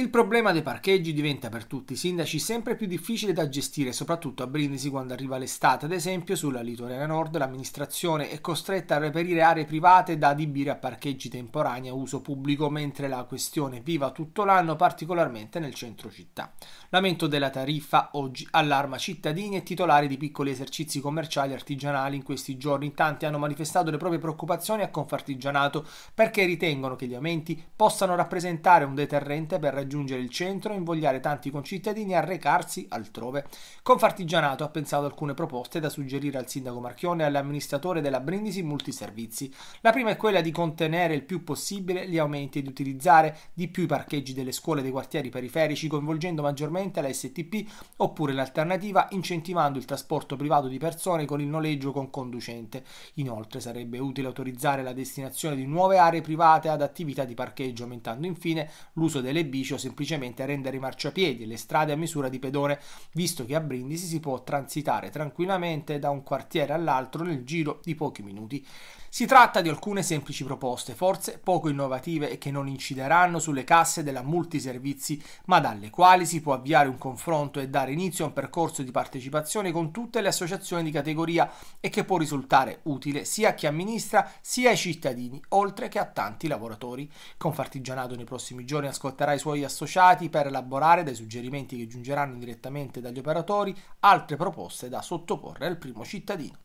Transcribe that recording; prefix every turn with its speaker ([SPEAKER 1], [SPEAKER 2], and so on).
[SPEAKER 1] Il problema dei parcheggi diventa per tutti i sindaci sempre più difficile da gestire, soprattutto a Brindisi quando arriva l'estate. Ad esempio, sulla Litorena Nord l'amministrazione è costretta a reperire aree private da adibire a parcheggi temporanei a uso pubblico, mentre la questione viva tutto l'anno, particolarmente nel centro città. L'aumento della tariffa oggi allarma cittadini e titolari di piccoli esercizi commerciali e artigianali. In questi giorni tanti hanno manifestato le proprie preoccupazioni a Confartigianato perché ritengono che gli aumenti possano rappresentare un deterrente per raggiungere raggiungere il centro e invogliare tanti concittadini a recarsi altrove. Confartigianato ha pensato alcune proposte da suggerire al sindaco Marchione e all'amministratore della Brindisi Multiservizi. La prima è quella di contenere il più possibile gli aumenti e di utilizzare di più i parcheggi delle scuole dei quartieri periferici, coinvolgendo maggiormente la STP oppure l'alternativa incentivando il trasporto privato di persone con il noleggio con conducente. Inoltre sarebbe utile autorizzare la destinazione di nuove aree private ad attività di parcheggio, aumentando infine l'uso delle bici o semplicemente rendere i marciapiedi e le strade a misura di pedone, visto che a Brindisi si può transitare tranquillamente da un quartiere all'altro nel giro di pochi minuti. Si tratta di alcune semplici proposte, forse poco innovative e che non incideranno sulle casse della multiservizi, ma dalle quali si può avviare un confronto e dare inizio a un percorso di partecipazione con tutte le associazioni di categoria e che può risultare utile sia a chi amministra sia ai cittadini, oltre che a tanti lavoratori. Confartigianato nei prossimi giorni ascolterà i suoi associati per elaborare dai suggerimenti che giungeranno direttamente dagli operatori altre proposte da sottoporre al primo cittadino.